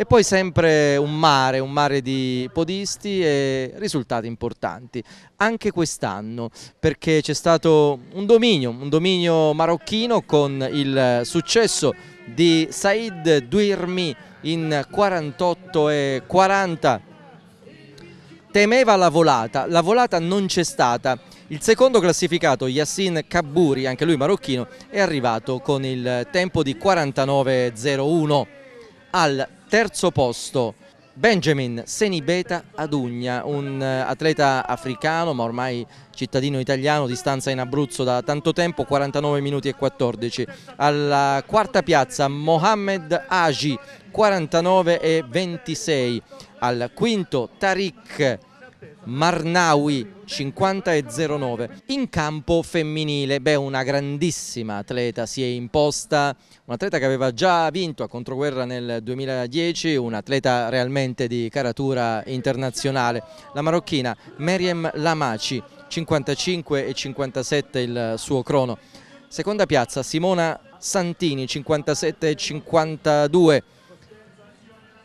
e poi sempre un mare, un mare di podisti e risultati importanti, anche quest'anno perché c'è stato un dominio, un dominio marocchino con il successo di Said Duirmi in 48 e 40 temeva la volata, la volata non c'è stata. Il secondo classificato, Yassin Kaburi, anche lui marocchino, è arrivato con il tempo di 49.01 al Terzo posto. Benjamin Senibeta Adugna, un eh, atleta africano ma ormai cittadino italiano di stanza in Abruzzo da tanto tempo, 49 minuti e 14. Alla quarta piazza Mohamed Aji, 49 e 26. Al quinto Tariq Marnawi 09 in campo femminile. Beh, una grandissima atleta si è imposta, un atleta che aveva già vinto a controguerra nel 2010, un atleta realmente di caratura internazionale. La marocchina Meriem Lamaci 55 e 57 il suo crono. Seconda piazza Simona Santini 57 e 52.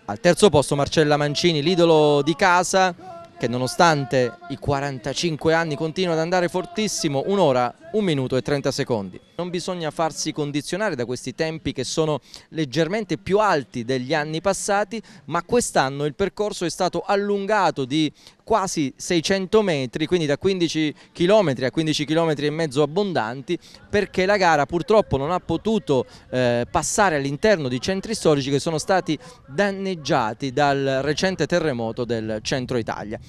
Al terzo posto Marcella Mancini, l'idolo di casa, che nonostante i 45 anni continua ad andare fortissimo, un'ora 1 minuto e 30 secondi. Non bisogna farsi condizionare da questi tempi che sono leggermente più alti degli anni passati, ma quest'anno il percorso è stato allungato di quasi 600 metri, quindi da 15 km a 15 km e mezzo abbondanti, perché la gara purtroppo non ha potuto eh, passare all'interno di centri storici che sono stati danneggiati dal recente terremoto del centro Italia.